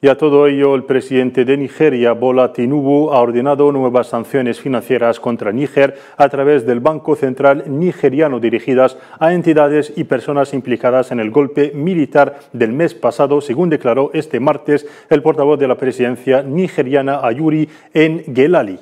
Y a todo ello, el presidente de Nigeria, Bola Tinubu, ha ordenado nuevas sanciones financieras contra Níger a través del Banco Central nigeriano dirigidas a entidades y personas implicadas en el golpe militar del mes pasado, según declaró este martes el portavoz de la presidencia nigeriana Ayuri en Gelali.